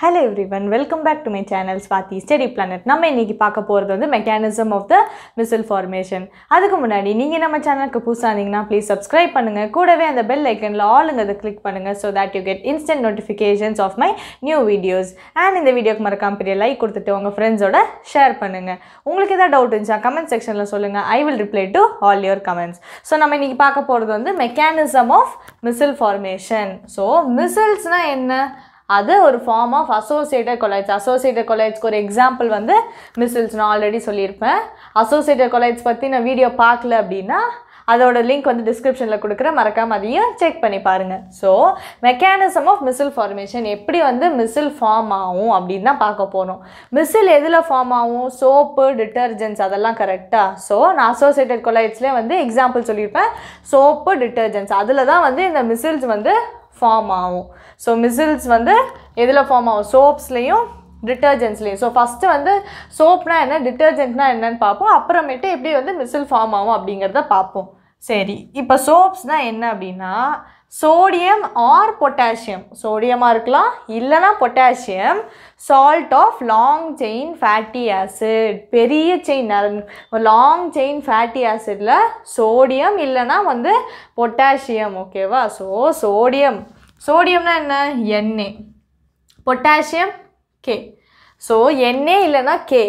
hello everyone welcome back to my channel Swathi study planet நம்ம இன்றைக்கி பார்க்க போகிறது வந்து mechanism of the micelle formation அதுக்கு முன்னாடி நீங்கள் நம்ம சேனலுக்கு புதுசானீங்கன்னா ப்ளீஸ் சப்ஸ்கிரைப் பண்ணுங்கள் கூடவே அந்த பெல் ஐக்கனில் ஆளுங்கிறத கிளிக் பண்ணுங்கள் so that you get instant notifications of my new videos and இந்த வீடியோக்கு மறக்காம பெரிய லைக் கொடுத்துட்டு உங்கள் ஃப்ரெண்ட்ஸோட ஷேர் பண்ணுங்கள் உங்களுக்கு எதாவது டவுட் இருந்துச்சா கமெண்ட் செக்ஷனில் சொல்லுங்கள் I will reply to all your comments so நம்ம இன்றைக்கி பார்க்க போகிறது வந்து mechanism of micelle formation so மிசில்ஸ்னால் என்ன அது ஒரு form of associated colloids associated கொலைட்ஸ்க்கு ஒரு எக்ஸாம்பிள் வந்து மிசில்ஸ் நான் ஆல்ரெடி சொல்லியிருப்பேன் அசோசியேட்டட் கொலைட்ஸ் பற்றி நான் வீடியோ பார்க்கல அப்படின்னா அதோட லிங்க் வந்து டிஸ்கிரிப்ஷனில் கொடுக்குற மறக்காமல் அதையும் செக் பண்ணி பாருங்கள் so mechanism of micelle formation எப்படி வந்து மிஸில் ஃபார்ம் ஆகும் அப்படின்னு தான் பார்க்க போகிறோம் மிஸில் எதில் ஃபார்ம் ஆகும் சோப்பு டிட்டர்ஜென்ட்ஸ் அதெல்லாம் கரெக்டாக ஸோ நான் அசோசியேட்டட் கொலைட்ஸ்லேயே வந்து எக்ஸாம்பிள் சொல்லியிருப்பேன் சோப்பு டிட்டர்ஜென்ட்ஸ் அதில் தான் வந்து இந்த மிசில்ஸ் வந்து ஃபார்ம் ஆகும் ஸோ மிசில்ஸ் வந்து எதில் ஃபார்ம் ஆகும் சோப்ஸ்லேயும் டிட்டர்ஜென்ட்ஸ்லேயும் ஸோ ஃபஸ்ட்டு வந்து சோப்னா என்ன டிட்டர்ஜென்ட்னா என்னன்னு பார்ப்போம் அப்புறமேட்டு எப்படி வந்து மிசில் ஃபார்ம் ஆகும் அப்படிங்கிறத பார்ப்போம் சரி இப்போ சோப்ஸ்னால் என்ன அப்படின்னா சோடியம் ஆர் பொட்டாசியம் சோடியமாக இருக்கலாம் இல்லைனா potassium salt of long chain fatty acid பெரிய செயின் லாங் செயின் ஃபேட்டி ஆசிடில் சோடியம் இல்லைனா வந்து பொட்டாசியம் ஓகேவா ஸோ சோடியம் சோடியம்னா என்ன எண்ணெய் பொட்டாசியம் கே ஸோ எண்ணெய் இல்லைனா K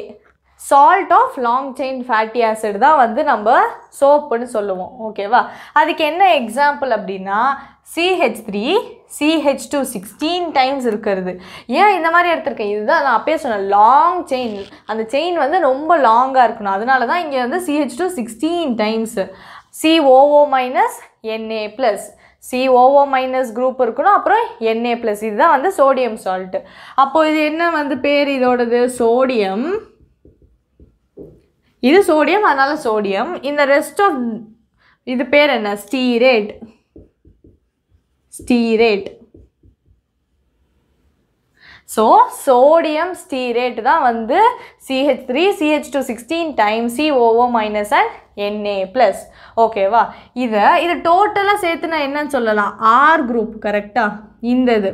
salt of long chain fatty acid தான் வந்து நம்ம சோப்புன்னு சொல்லுவோம் ஓகேவா அதுக்கு என்ன எக்ஸாம்பிள் அப்படின்னா CH three CH two sixteen times இருக்கிறது ஏன் இந்த மாதிரி எடுத்திருக்கேன் இதுதான் நான் அப்பயே சொன்னேன் லாங் செயின் அந்த செயின் வந்து ரொம்ப லாங்காக இருக்கணும் அதனால தான் இங்கே வந்து CH two sixteen times COO minus Na plus COO minus group இருக்கணும் அப்புறம் என்ஏ ப்ளஸ் இதுதான் வந்து சோடியம் சால்ட்டு அப்போது இது என்ன வந்து பேர் இதோடது சோடியம் இது சோடியம் அதனால் சோடியம் இந்த ரெஸ்ட் ஆஃப் இது பேர் என்ன stearate stearate so sodium stearate தான் வந்து CH three CH two sixteen time COO minus and Na plus ஓகேவா இதை இதை டோட்டலாக சேர்த்து நான் என்னன்னு சொல்லலாம் ஆர் குரூப் கரெக்டாக இந்த இது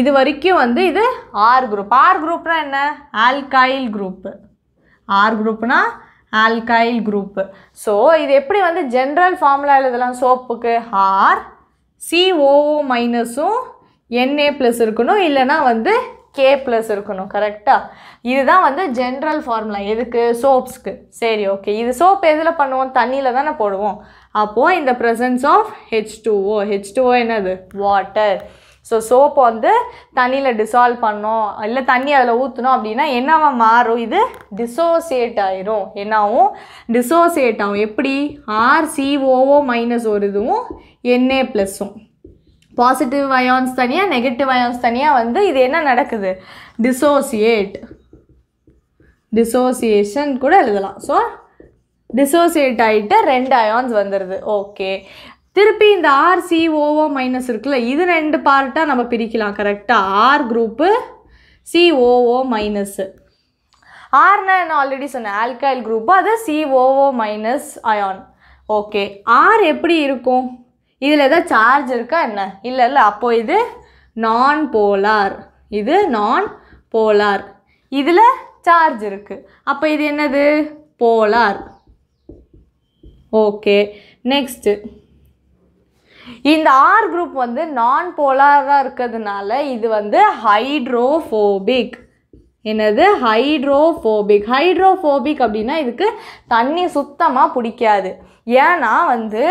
இது வரைக்கும் வந்து இது ஆர் குரூப் ஆர் குரூப்னா என்ன ஆல்காயில் குரூப்பு ஆர் குரூப்னா ஆல்கைல் குரூப்பு ஸோ இது எப்படி வந்து ஜென்ரல் ஃபார்முலா எழுதலாம் சோப்புக்கு ஆர் சிஓஓ மைனஸும் என்ஏ ப்ளஸ் இருக்கணும் இல்லைனா வந்து கே ப்ளஸ் இருக்கணும் கரெக்டாக இதுதான் வந்து ஜென்ரல் ஃபார்முலா எதுக்கு சோப்ஸ்க்கு சரி ஓகே இது சோப் எதில் பண்ணுவோம் தண்ணியில் தானே போடுவோம் அப்போது இந்த presence of H two O H two O என்னது வாட்டர் ஸோ சோப்பு வந்து தண்ணியில் டிசால்வ் பண்ணோம் இல்லை தண்ணி அதில் ஊற்றணும் அப்படின்னா என்னவா மாறும் இது டிசோசியேட் ஆயிரும் என்னாகும் டிசோசியேட் ஆகும் எப்படி ஆர் ஆர்சிஓஓ மைனஸ் ஒரு இதுவும் என்ஏ ப்ளஸ்ஸும் பாசிட்டிவ் அயான்ஸ் தனியாக நெகட்டிவ் அயான்ஸ் தனியாக வந்து இது என்ன நடக்குது டிசோசியேட் டிசோசியேஷன் கூட எழுதலாம் ஸோ டிசோசியேட் ஆகிட்டு ரெண்டு அயான்ஸ் வந்துடுது ஓகே திருப்பி இந்த ஆர் சிஓஓ மைனஸ் இருக்குல்ல இது ரெண்டு பார்ட்டாக நம்ம பிரிக்கலாம் கரெக்டாக ஆர் குரூப்பு சிஓஓ மைனஸ்ஸு ஆர்னா நான் ஆல்ரெடி சொன்னேன் ஆல்கைல் குரூப்பு அது COO minus ion okay R எப்படி இருக்கும் இதில் எதாவது சார்ஜ் இருக்கா என்ன இல்லை இல்லை அப்போது இது நான் போலார் இது நான் போலார் இதில் சார்ஜ் இருக்குது அப்போ இது என்னது போலார் ஓகே நெக்ஸ்ட்டு இந்த ஆர் குரூப் வந்து நான் போலாராக இருக்கிறதுனால இது வந்து ஹைட்ரோஃபோபிக் என்னது ஹைட்ரோஃபோபிக் ஹைட்ரோஃபோபிக் அப்படின்னா இதுக்கு தண்ணி சுத்தமாக பிடிக்காது ஏன்னா வந்து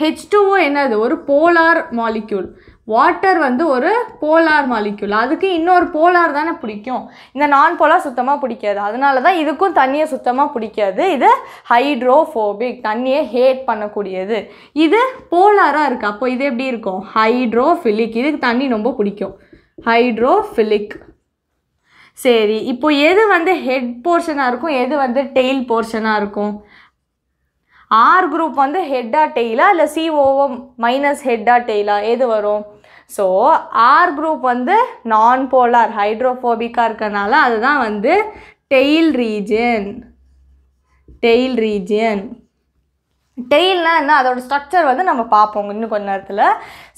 ஹெச் டூஓ என்னது ஒரு போலார் மாலிக்யூல் வாட்டர் வந்து ஒரு போலார் மாலிக்யூல் அதுக்கு இன்னொரு போலார் தானே பிடிக்கும் இந்த நான் போலார் சுத்தமாக பிடிக்காது அதனால தான் இதுக்கும் தண்ணியை சுத்தமாக பிடிக்காது இது ஹைட்ரோஃபோபிக் தண்ணியை ஹேட் பண்ணக்கூடியது இது போலாராக இருக்குது அப்போ இது எப்படி இருக்கும் ஹைட்ரோஃபிலிக் இதுக்கு தண்ணி ரொம்ப பிடிக்கும் ஹைட்ரோஃபிலிக் சரி இப்போ எது வந்து ஹெட் போர்ஷனாக இருக்கும் எது வந்து டெய்ல் போர்ஷனாக இருக்கும் ஆர் குரூப் வந்து ஹெட்டா டெய்லா இல்லை சிஓஓ மைனஸ் ஹெட்டா டெய்லா எது வரும் ஸோ ஆர் குரூப் வந்து நான் போலார் ஹைட்ரோஃபோபிக்காக இருக்கனால அதுதான் வந்து டெயில் ரீஜன் டெயில் ரீஜியன் டெயில்னால் என்ன அதோடய ஸ்ட்ரக்சர் வந்து நம்ம பார்ப்போம் இன்னும் கொஞ்ச நேரத்தில்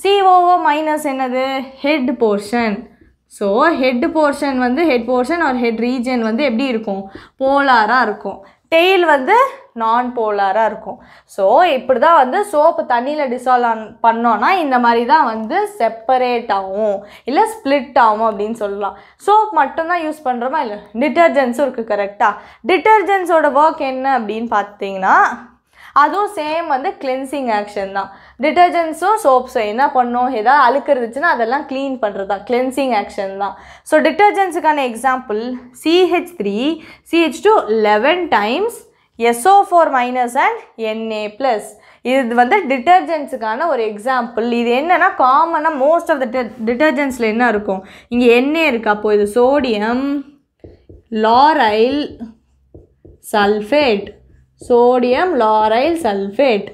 சிஓஓ மைனஸ் என்னது head portion so head portion வந்து ஹெட் போர்ஷன் ஒரு ஹெட் ரீஜன் வந்து எப்படி இருக்கும் போலாராக இருக்கும் டெய்ல் வந்து நான் போலாராக இருக்கும் ஸோ இப்படி தான் வந்து சோப்பு தண்ணியில் டிசால்வ் பண்ணோன்னா இந்த மாதிரி தான் வந்து செப்பரேட் ஆகும் இல்லை ஸ்ப்ளிட் ஆகும் அப்படின்னு சொல்லலாம் சோப் மட்டும்தான் யூஸ் பண்ணுறோமா இல்லை டிட்டர்ஜென்ட்ஸும் இருக்குது கரெக்டாக டிட்டர்ஜென்ட்ஸோட ஒர்க் என்ன அப்படின்னு பார்த்தீங்கன்னா அதுவும் சேம் வந்து கிளென்சிங் ஆக்ஷன் தான் டிட்டர்ஜென்ட்ஸும் சோப்ஸும் என்ன பண்ணோம் ஏதாவது அழுக்கிறதுச்சுன்னா அதெல்லாம் க்ளீன் பண்ணுறது தான் கிளென்சிங் ஆக்ஷன் தான் ஸோ டிட்டர்ஜென்ட்ஸுக்கான example CH three CH two eleven times SO four minus and Na plus இது வந்து டிட்டர்ஜென்ட்ஸுக்கான ஒரு எக்ஸாம்பிள் இது என்னென்னா காமனாக மோஸ்ட் ஆஃப் த டிட்டர்ஜென்ட்ஸில் என்ன இருக்கும் இங்கே எண்ணெய் இருக்கா அப்போது இது sodium lauryl sulphate sodium lauryl sulphate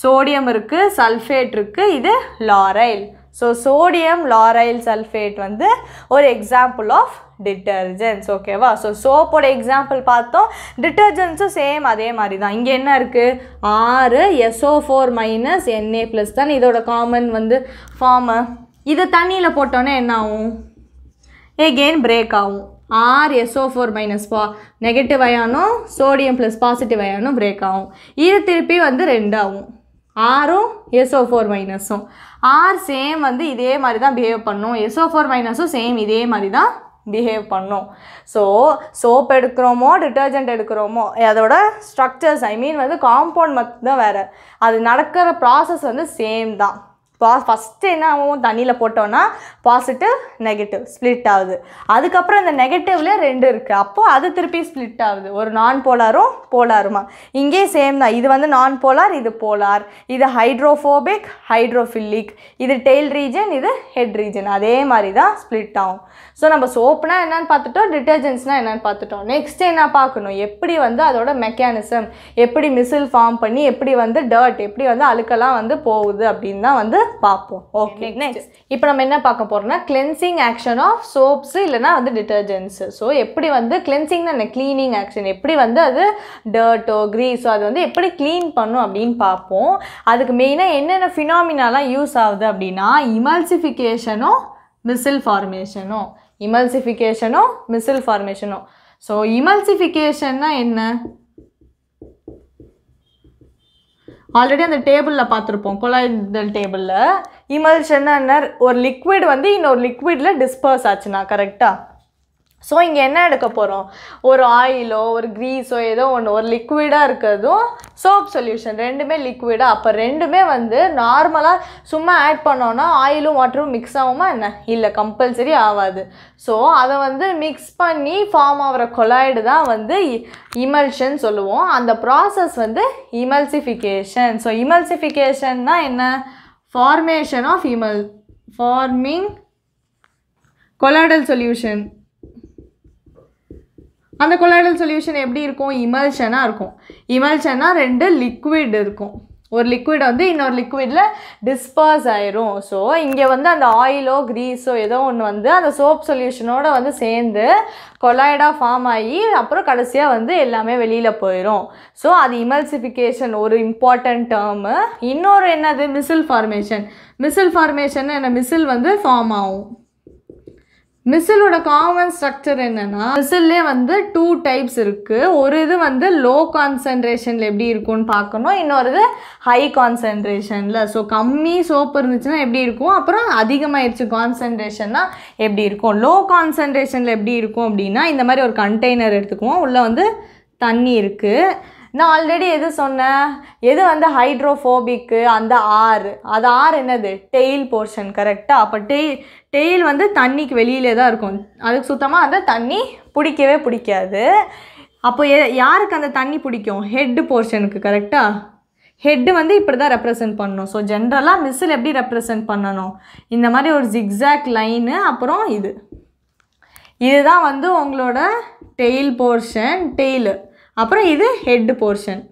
sodium இருக்குது சல்ஃபேட் இருக்குது இது lauryl so sodium lauryl sulphate வந்து ஒரு எக்ஸாம்பிள் ஆஃப் டிட்டர்ஜென்ட்ஸ் ஓகேவா ஸோ சோப்போட எக்ஸாம்பிள் பார்த்தோம் டிட்டர்ஜென்ட்ஸும் சேம் அதே மாதிரி தான் இங்கே என்ன இருக்குது ஆறு SO four minus Na plus தானே இதோட காமன் வந்து ஃபார்மு இதை தண்ணியில் போட்டோன்னே என்ன ஆகும் எகெயின் பிரேக் ஆகும் ஆர் எஸ்ஓ ஃபோர் மைனஸ் பா நெகட்டிவ் அயானும் சோடியம் ப்ளஸ் பாசிட்டிவ் அயானும் பிரேக் ஆகும் இது திருப்பி வந்து ரெண்டாகும் ஆரும் எஸ்ஓ ஃபோர் மைனஸும் ஆர் சேம் வந்து இதே மாதிரி தான் பிஹேவ் பண்ணும் எஸ்ஓ ஃபோர் மைனஸும் சேம் இதே மாதிரி தான் பிஹேவ் பண்ணும் ஸோ சோப் எடுக்கிறோமோ டிட்டர்ஜெண்ட் எடுக்கிறோமோ அதோட ஸ்ட்ரக்சர்ஸ் ஐ மீன் வந்து காம்பவுண்ட் மட்டும் தான் வேறு அது நடக்கிற ப்ராசஸ் வந்து சேம் தான் பா ஃபஸ்ட்டு என்ன ஆகும் தண்ணியில் போட்டோன்னா பாசிட்டிவ் நெகட்டிவ் ஸ்ப்ளிட் ஆகுது அதுக்கப்புறம் இந்த நெகட்டிவ்ல ரெண்டு இருக்குது அப்போது அது திருப்பி ஸ்ப்ளிட் ஆகுது ஒரு நான் போலாரும் போலாருமா இங்கே சேம் தான் இது வந்து நான் போலார் இது போலார் இது ஹைட்ரோஃபோபிக் ஹைட்ரோஃபில்லிக் இது டெய்ல் ரீஜன் இது ஹெட் ரீஜன் அதே மாதிரி தான் ஸ்ப்ளிட் ஆகும் ஸோ நம்ம சோப்புனா என்னன்னு பார்த்துட்டோம் டிட்டர்ஜென்ட்ஸ்னால் என்னன்னு பார்த்துட்டோம் நெக்ஸ்ட் என்ன பார்க்கணும் எப்படி வந்து அதோட மெக்கானிசம் எப்படி மிசில் ஃபார்ம் பண்ணி எப்படி வந்து டர்ட் எப்படி வந்து அழுக்கெல்லாம் வந்து போகுது அப்படின்னு தான் வந்து பார்ப்போம் ஓகே நெக்ஸ்ட் இப்போ நம்ம என்ன பார்க்க போகிறோம்னா கிளென்சிங் ஆக்ஷன் ஆஃப் சோப்ஸ் இல்லைனா வந்து டிட்டர்ஜென்ட்ஸ் ஸோ எப்படி வந்து கிளென்சிங்னா என்ன கிளீனிங் ஆக்ஷன் எப்படி வந்து அது டர்ட்டோ க்ரீஸோ அது வந்து எப்படி க்ளீன் பண்ணும் அப்படின்னு பார்ப்போம் அதுக்கு மெயினாக என்னென்ன ஃபினாமினாலாம் யூஸ் ஆகுது அப்படின்னா இமல்சிஃபிகேஷனும் மிசில் ஃபார்மேஷனும் இமல்சிஃபிகேஷனும் மிசில் ஃபார்மேஷனும் ஸோ இமல்சிஃபிகேஷன்னா என்ன ஆல்ரெடி அந்த டேபிளில் பார்த்துருப்போம் குழாய்தல் டேபிளில் இமல்ஷன்னா ஒரு லிக்விட் வந்து இன்னொரு லிக்விடில் டிஸ்பர்ஸ் ஆச்சுண்ணா கரெக்டாக ஸோ இங்கே என்ன எடுக்க போகிறோம் ஒரு ஆயிலோ ஒரு க்ரீஸோ ஏதோ ஒன்று ஒரு லிக்விடாக இருக்கிறதும் சோப் சொல்யூஷன் ரெண்டுமே லிக்விடாக அப்போ ரெண்டுமே வந்து நார்மலாக சும்மா ஆட் பண்ணோன்னா ஆயிலும் வாட்டரும் மிக்ஸ் ஆகுமா என்ன இல்லை கம்பல்சரி ஆகாது ஸோ அதை வந்து மிக்ஸ் பண்ணி ஃபார்ம் ஆகிற கொலாய்டு தான் வந்து இமல்ஷன் சொல்லுவோம் அந்த ப்ராசஸ் வந்து இமல்சிஃபிகேஷன் ஸோ இமல்சிஃபிகேஷன்னா என்ன ஃபார்மேஷன் ஆஃப் இமல் ஃபார்மிங் கொலாய்டல் சொல்யூஷன் அந்த கொலாய்டல் சொல்யூஷன் எப்படி இருக்கும் இமல்ஷனாக இருக்கும் இமல்ஷனாக ரெண்டு லிக்விட் இருக்கும் ஒரு லிக்விட் வந்து இன்னொரு லிக்விடில் டிஸ்பர்ஸ் ஆயிரும் ஸோ இங்கே வந்து அந்த ஆயிலோ க்ரீஸோ ஏதோ ஒன்று வந்து அந்த சோப் சொல்யூஷனோட வந்து சேர்ந்து கொலாய்டாக ஃபார்ம் ஆகி அப்புறம் கடைசியாக வந்து எல்லாமே வெளியில் போயிடும் ஸோ அது இமல்சிஃபிகேஷன் ஒரு இம்பார்ட்டன்ட் டேர்மு இன்னொரு என்னது மிசில் ஃபார்மேஷன் மிசில் ஃபார்மேஷன் என்ன மிசில் வந்து ஃபார்ம் ஆகும் மிசிலோட காமன் ஸ்ட்ரக்சர் என்னன்னா மிசில்லே வந்து டூ டைப்ஸ் இருக்கு ஒரு இது வந்து லோ கான்சன்ட்ரேஷன்ல எப்படி இருக்கும்னு பார்க்கணும் இன்னொரு இது ஹை கான்சன்ட்ரேஷன்ல ஸோ கம்மி சோப்பு இருந்துச்சுன்னா எப்படி இருக்கும் அப்புறம் அதிகமாயிருச்சு கான்சன்ட்ரேஷன்னா எப்படி இருக்கும் லோ கான்சன்ட்ரேஷன்ல எப்படி இருக்கும் அப்படின்னா இந்த மாதிரி ஒரு கண்டெய்னர் எடுத்துக்குவோம் உள்ள வந்து தண்ணி இருக்குது நான் ஆல்ரெடி எது சொன்னேன் எது வந்து ஹைட்ரோஃபோபிக்கு அந்த ஆறு அது ஆறு என்னது டெயில் போர்ஷன் கரெக்டாக அப்போ டெய் டெயில் வந்து தண்ணிக்கு வெளியிலே தான் இருக்கும் அதுக்கு சுத்தமாக அந்த தண்ணி பிடிக்கவே பிடிக்காது அப்போ யாருக்கு அந்த தண்ணி பிடிக்கும் ஹெட் போர்ஷனுக்கு கரெக்டாக ஹெட்டு வந்து இப்படி தான் ரெப்ரசன்ட் பண்ணணும் ஸோ ஜென்ரலாக மிஸ்ஸில் எப்படி ரெப்ரசன்ட் பண்ணணும் இந்த மாதிரி ஒரு ஜிக்ஸாக் லைனு அப்புறம் இது இதுதான் வந்து உங்களோட டெயில் போர்ஷன் டெய்லு அப்புறம் இது ஹெட்டு போர்ஷன்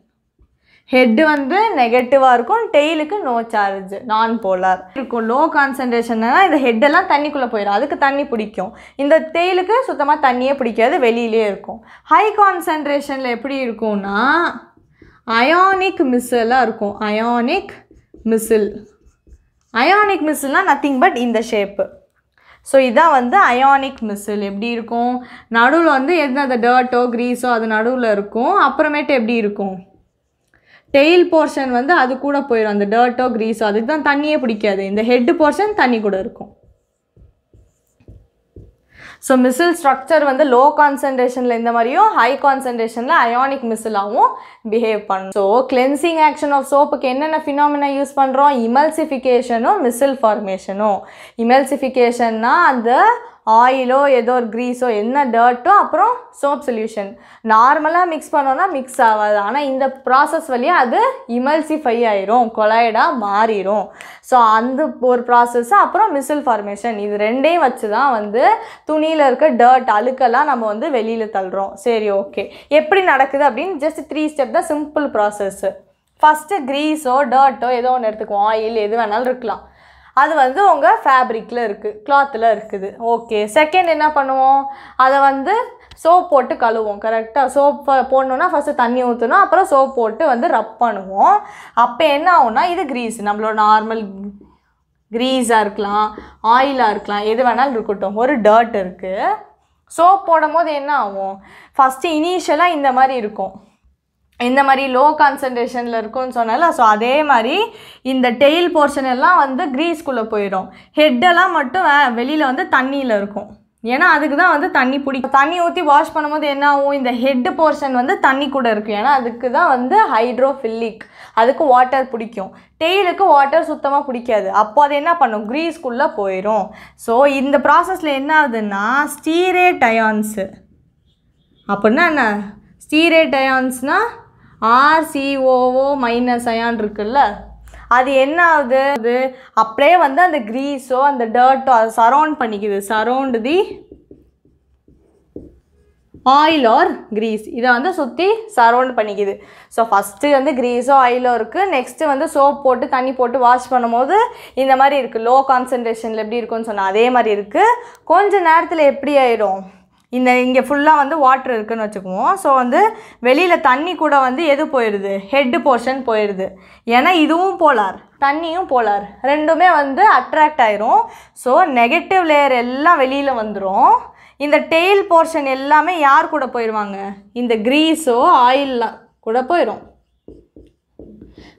ஹெட்டு வந்து நெகட்டிவாக இருக்கும் டெய்லுக்கு நோ சார்ஜ் நான் போலார் இருக்கும் லோ கான்சன்ட்ரேஷன் இந்த ஹெட்டெல்லாம் தண்ணிக்குள்ளே போயிடும் அதுக்கு தண்ணி பிடிக்கும் இந்த டெய்லுக்கு சுத்தமாக தண்ணியே பிடிக்காது வெளியிலே இருக்கும் ஹை கான்சன்ட்ரேஷனில் எப்படி இருக்கும்னா அயானிக் மிஸ்ஸெல்லாம் இருக்கும் அயானிக் மிஸ்ஸில் அயானிக் மிஸ்ஸில்னால் நத்திங் பட் இந்த ஷேப்பு ஸோ இதுதான் வந்து அயானிக் மிஸ்ஸில் எப்படி இருக்கும் நடுவில் வந்து எந்த அந்த டர்ட்டோ க்ரீஸோ அது நடுவில் இருக்கும் அப்புறமேட்டு எப்படி இருக்கும் டெயில் போர்ஷன் வந்து அது கூட போயிடும் அந்த டர்ட்டோ க்ரீஸோ அதுக்கு தான் தண்ணியே பிடிக்காது இந்த ஹெட்டு போர்ஷன் தண்ணி கூட இருக்கும் ஸோ மிசில் ஸ்ட்ரக்சர் வந்து லோ கான்சன்ட்ரேஷனில் இந்த மாதிரியும் ஹை கான்சன்ட்ரேஷனில் அயானிக் மிசிலாகவும் பிஹேவ் பண்ணும் ஸோ கிளென்சிங் ஆக்ஷன் ஆஃப் சோப்புக்கு என்னென்ன ஃபினாமினா யூஸ் பண்ணுறோம் இமல்சிஃபிகேஷனும் மிசில் ஃபார்மேஷனும் இமல்சிஃபிகேஷன்னா அந்த ஆயிலோ ஏதோ ஒரு க்ரீஸோ என்ன டர்ட்டோ அப்புறம் சோப் சொல்யூஷன் நார்மலாக மிக்ஸ் பண்ணோன்னா மிக்ஸ் ஆகாது ஆனால் இந்த ப்ராசஸ் வழியாக அது இமல்சிஃபை ஆயிரும் கொலாய்டாக மாறிடும் ஸோ அந்த ஒரு ப்ராசஸ்ஸு அப்புறம் மிசில் ஃபார்மேஷன் இது ரெண்டையும் வச்சு தான் வந்து துணியில் இருக்க டர்ட் அழுக்கெல்லாம் நம்ம வந்து வெளியில் தள்ளுறோம் சரி ஓகே எப்படி நடக்குது அப்படின்னு ஜஸ்ட் த்ரீ ஸ்டெப் தான் சிம்பிள் ப்ராசஸ்ஸு ஃபஸ்ட்டு க்ரீஸோ டர்ட்டோ ஏதோ ஒன்று எடுத்துக்குவோம் ஆயில் எது வேணாலும் இருக்கலாம் அது வந்து உங்கள் ஃபேப்ரிக்கில் இருக்குது கிளாத்தில் இருக்குது ஓகே செகண்ட் என்ன பண்ணுவோம் அதை வந்து சோப் போட்டு கழுவோம் கரெக்டாக சோப் போடணுன்னா ஃபஸ்ட்டு தண்ணி ஊற்றணும் அப்புறம் சோப் போட்டு வந்து ரப் பண்ணுவோம் அப்போ என்ன ஆகும்னா இது க்ரீஸ் நம்மளோட நார்மல் க்ரீஸாக இருக்கலாம் ஆயிலாக இருக்கலாம் எது வேணாலும் இருக்கட்டும் ஒரு டர்ட் இருக்குது சோப் போடும் போது என்ன ஆகும் ஃபஸ்ட்டு இனிஷியலாக இந்த மாதிரி இருக்கும் இந்த மாதிரி லோ கான்சன்ட்ரேஷனில் இருக்கும்னு சொன்னால ஸோ அதே மாதிரி இந்த டெயில் போர்ஷன் எல்லாம் வந்து க்ரீஸ்குள்ளே போயிடும் ஹெட்டெல்லாம் மட்டும் வெளியில் வந்து தண்ணியில் இருக்கும் ஏன்னா அதுக்கு தான் வந்து தண்ணி பிடிக்கும் தண்ணி ஊற்றி வாஷ் பண்ணும்போது என்ன ஆகும் இந்த ஹெட்டு போர்ஷன் வந்து தண்ணி கூட இருக்கும் ஏன்னா அதுக்கு தான் வந்து ஹைட்ரோஃபில்லிக் அதுக்கு வாட்டர் பிடிக்கும் டெய்லுக்கு வாட்டர் சுத்தமாக பிடிக்காது அப்போ அது என்ன பண்ணும் க்ரீஸ்குள்ளே போயிடும் ஸோ இந்த ப்ராசஸில் என்ன ஆகுதுன்னா ஸ்டீரே டயான்ஸு அப்படின்னா என்ன ஸ்டீரே டயான்ஸ்னால் ஆர்சிஓஓ மைனஸ் அயான் இருக்குல்ல அது என்ன ஆகுது அது அப்படியே வந்து அந்த க்ரீஸோ அந்த டர்ட்டோ அதை சரௌண்ட் பண்ணிக்குது surround the oil or grease இதை வந்து சுற்றி சரௌண்ட் பண்ணிக்குது ஸோ ஃபஸ்ட்டு வந்து க்ரீஸோ ஆயிலோ இருக்குது நெக்ஸ்ட்டு வந்து சோப் போட்டு தண்ணி போட்டு வாஷ் பண்ணும்போது இந்த மாதிரி இருக்குது லோ கான்சன்ட்ரேஷனில் எப்படி இருக்கும்னு சொன்னால் அதே மாதிரி இருக்குது கொஞ்சம் நேரத்தில் எப்படி ஆயிரும் இந்த இங்கே ஃபுல்லாக வந்து வாட்ரு இருக்குதுன்னு வச்சுக்குவோம் ஸோ வந்து வெளியில் தண்ணி கூட வந்து எது போயிடுது ஹெட்டு போர்ஷன் போயிடுது ஏன்னா இதுவும் போலார் தண்ணியும் போலார் ரெண்டுமே வந்து அட்ராக்ட் ஆயிரும் ஸோ நெகட்டிவ் லேயர் எல்லாம் வெளியில் வந்துடும் இந்த டெய்ல் போர்ஷன் எல்லாமே யார் கூட போயிடுவாங்க இந்த க்ரீஸோ ஆயில்லாம் கூட போயிடும்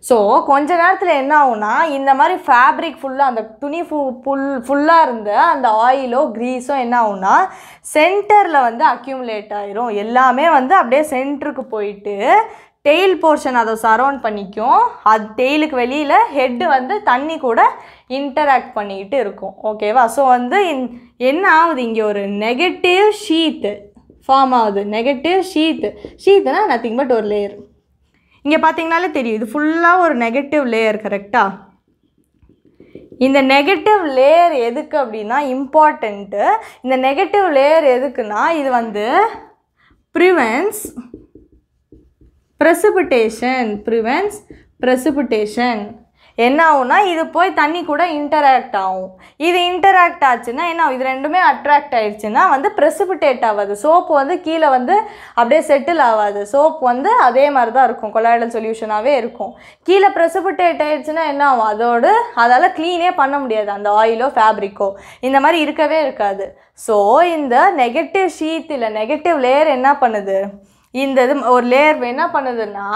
ஸோ கொஞ்ச நேரத்தில் என்ன ஆகும்னா இந்த மாதிரி ஃபேப்ரிக் ஃபுல்லாக அந்த துணி ஃபு ஃபுல் ஃபுல்லாக இருந்த அந்த ஆயிலோ க்ரீஸோ என்ன ஆகும்னா சென்டரில் வந்து அக்யூமுலேட் ஆகிரும் எல்லாமே வந்து அப்படியே சென்டருக்கு போயிட்டு டெய்ல் போர்ஷன் அதை சரௌண்ட் பண்ணிக்கும் அது டெய்லுக்கு வெளியில் ஹெட்டு வந்து தண்ணி கூட இன்டராக்ட் பண்ணிக்கிட்டு இருக்கும் ஓகேவா ஸோ வந்து என்ன ஆகுது இங்கே ஒரு நெகட்டிவ் ஷீத்து ஃபார்ம் ஆகுது நெகட்டிவ் ஷீத்து ஷீத்துனா நத்திங் பட் ஒரு லேயர் இங்கே பார்த்தீங்கனாலே தெரியும் இது ஃபுல்லாக ஒரு நெகட்டிவ் லேயர் கரெக்டாக இந்த நெகட்டிவ் லேயர் எதுக்கு அப்படின்னா இம்பார்ட்டண்ட்டு இந்த நெகட்டிவ் லேயர் எதுக்குன்னா இது வந்து ப்ரிவென்ஸ் ப்ரெசிபிட்டேஷன் ப்ரிவென்ஸ் ப்ரெசிபிட்டேஷன் என்ன ஆகும்னா இது போய் தண்ணி கூட இன்டராக்ட் ஆகும் இது இன்டராக்ட் ஆச்சுன்னா என்ன இது ரெண்டுமே அட்ராக்ட் ஆயிடுச்சுன்னா வந்து ப்ரெசிபிட்டேட் ஆகாது சோப்பு வந்து கீழே வந்து அப்படியே செட்டில் ஆகாது சோப் வந்து அதே மாதிரி தான் இருக்கும் கொலாய்டல் சொல்யூஷனாகவே இருக்கும் கீழே ப்ரெசிபிட்டேட் ஆயிடுச்சுன்னா என்ன ஆகும் அதோடு அதால் க்ளீனே பண்ண முடியாது அந்த ஆயிலோ ஃபேப்ரிக்கோ இந்த மாதிரி இருக்கவே இருக்காது ஸோ இந்த நெகட்டிவ் ஷீத் இல்லை நெகட்டிவ் லேயர் என்ன பண்ணுது இந்த இது ஒரு லேயர் என்ன பண்ணுதுன்னா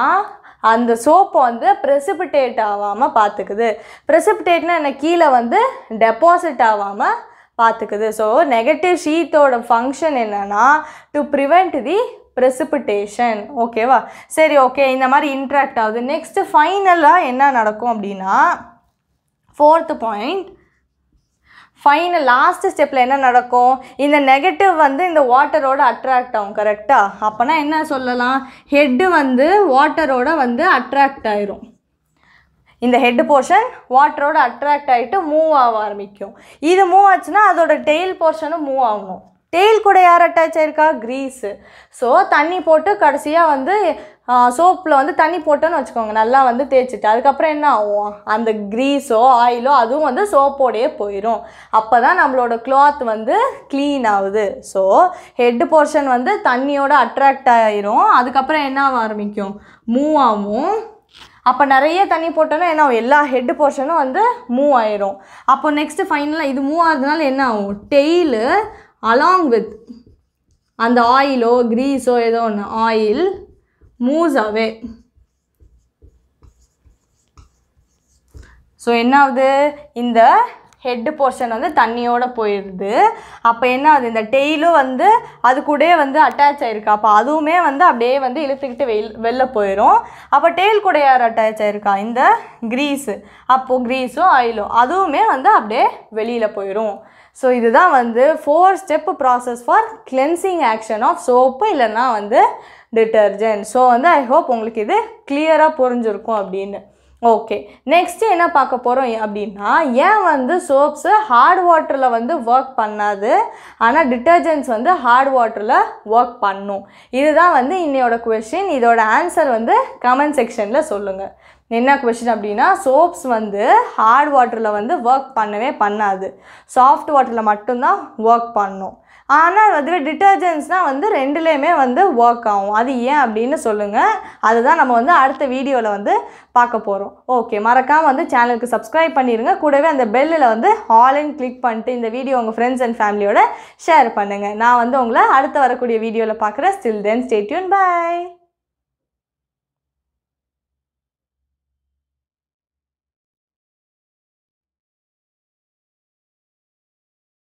அந்த சோப்பு வந்து ப்ரெசிபிட்டேட் ஆகாமல் பார்த்துக்குது ப்ரெசிபிட்டேட்னா என்ன கீழே வந்து டெபாசிட் ஆகாமல் பார்த்துக்குது ஸோ நெகட்டிவ் ஷீத்தோட ஃபங்க்ஷன் என்னென்னா டு ப்ரிவெண்ட் தி ப்ரெசிபிட்டேஷன் ஓகேவா சரி ஓகே இந்த மாதிரி இன்ட்ராக்ட் ஆகுது நெக்ஸ்ட்டு ஃபைனலாக என்ன நடக்கும் அப்படின்னா ஃபோர்த்து பாயிண்ட் ஃபைனல் லாஸ்ட் ஸ்டெப்பில் என்ன நடக்கும் இந்த நெகட்டிவ் வந்து இந்த வாட்டரோட அட்ராக்ட் ஆகும் கரெக்டாக அப்போனா என்ன சொல்லலாம் ஹெட்டு வந்து வாட்டரோட வந்து அட்ராக்ட் ஆயிரும் இந்த ஹெட் போர்ஷன் வாட்டரோட அட்ராக்ட் ஆகிட்டு மூவ் ஆக ஆரம்பிக்கும் இது மூவ் ஆச்சுன்னா அதோட டெய்ல் போர்ஷனும் மூவ் ஆகணும் டெய்ல் கூட யார் அட்டாச் ஆயிருக்கா க்ரீஸு ஸோ தண்ணி போட்டு கடைசியாக வந்து சோப்பில் வந்து தண்ணி போட்டோன்னு வச்சுக்கோங்க நல்லா வந்து தேய்ச்சிட்டு அதுக்கப்புறம் என்ன ஆகும் அந்த க்ரீஸோ ஆயிலோ அதுவும் வந்து சோப்போடையே போயிடும் அப்போ தான் நம்மளோட க்ளாத் வந்து க்ளீன் ஆகுது ஸோ ஹெட் போர்ஷன் வந்து தண்ணியோட அட்ராக்ட் ஆகிரும் அதுக்கப்புறம் என்ன ஆக ஆரம்பிக்கும் மூவ் ஆகும் அப்போ நிறைய தண்ணி போட்டோன்னா என்ன ஆகும் எல்லா ஹெட் போர்ஷனும் வந்து மூவ் ஆயிரும் அப்போ நெக்ஸ்ட்டு ஃபைனலாக இது மூவ் ஆகுறதுனால என்ன ஆகும் டெய்லு அலாங் வித் அந்த ஆயிலோ க்ரீஸோ ஏதோ ஒன்று ஆயில் மூவ்ஸ் அவே ஸோ என்ன ஆகுது இந்த ஹெட்டு போர்ஷன் வந்து தண்ணியோடு போயிடுது அப்போ என்ன ஆகுது இந்த டெய்லும் வந்து அது கூட வந்து அட்டாச் ஆகிருக்கா அப்போ அதுவுமே வந்து அப்படியே வந்து இழுத்துக்கிட்டு வெயில் வெளில போயிடும் அப்போ டெய்ல் கூட யார் அட்டாச் ஆகிருக்கா இந்த க்ரீஸு அப்போது க்ரீஸும் ஆயிலும் அதுவுமே வந்து அப்படியே வெளியில் போயிடும் ஸோ இதுதான் வந்து four step process for cleansing action of soap இல்லைன்னா வந்து டிட்டர்ஜென்ட் ஸோ வந்து ஐ ஹோப் உங்களுக்கு இது கிளியராக புரிஞ்சிருக்கும் அப்படின்னு ஓகே நெக்ஸ்ட்டு என்ன பார்க்க போகிறோம் அப்படின்னா ஏன் வந்து சோப்ஸு ஹார்ட் வாட்டரில் வந்து ஒர்க் பண்ணாது ஆனால் டிட்டர்ஜென்ட்ஸ் வந்து ஹார்ட் வாட்டரில் ஒர்க் பண்ணும் இதுதான் வந்து இன்னையோட கொஷின் இதோட ஆன்சர் வந்து கமெண்ட் செக்ஷனில் சொல்லுங்கள் என்ன கொஷின் அப்படின்னா சோப்ஸ் வந்து ஹார்ட் வாட்டரில் வந்து ஒர்க் பண்ணவே பண்ணாது சாஃப்ட் வாட்டரில் மட்டும்தான் ஒர்க் பண்ணும் ஆனால் வந்து டிட்டர்ஜென்ட்ஸ்னால் வந்து ரெண்டுலேயுமே வந்து ஒர்க் ஆகும் அது ஏன் அப்படின்னு சொல்லுங்கள் அதுதான் நம்ம வந்து அடுத்த வீடியோவில் வந்து பார்க்க போகிறோம் ஓகே மறக்காமல் வந்து சேனலுக்கு சப்ஸ்கிரைப் பண்ணிடுங்க கூடவே அந்த பெல்லில் வந்து ஆல்இன் கிளிக் பண்ணிட்டு இந்த வீடியோ உங்கள் ஃப்ரெண்ட்ஸ் அண்ட் ஃபேமிலியோட ஷேர் பண்ணுங்கள் நான் வந்து உங்களை அடுத்த வரக்கூடிய வீடியோவில் பார்க்குறேன் ஸ்டில் தென் ஸ்டேட்யூன் பாய்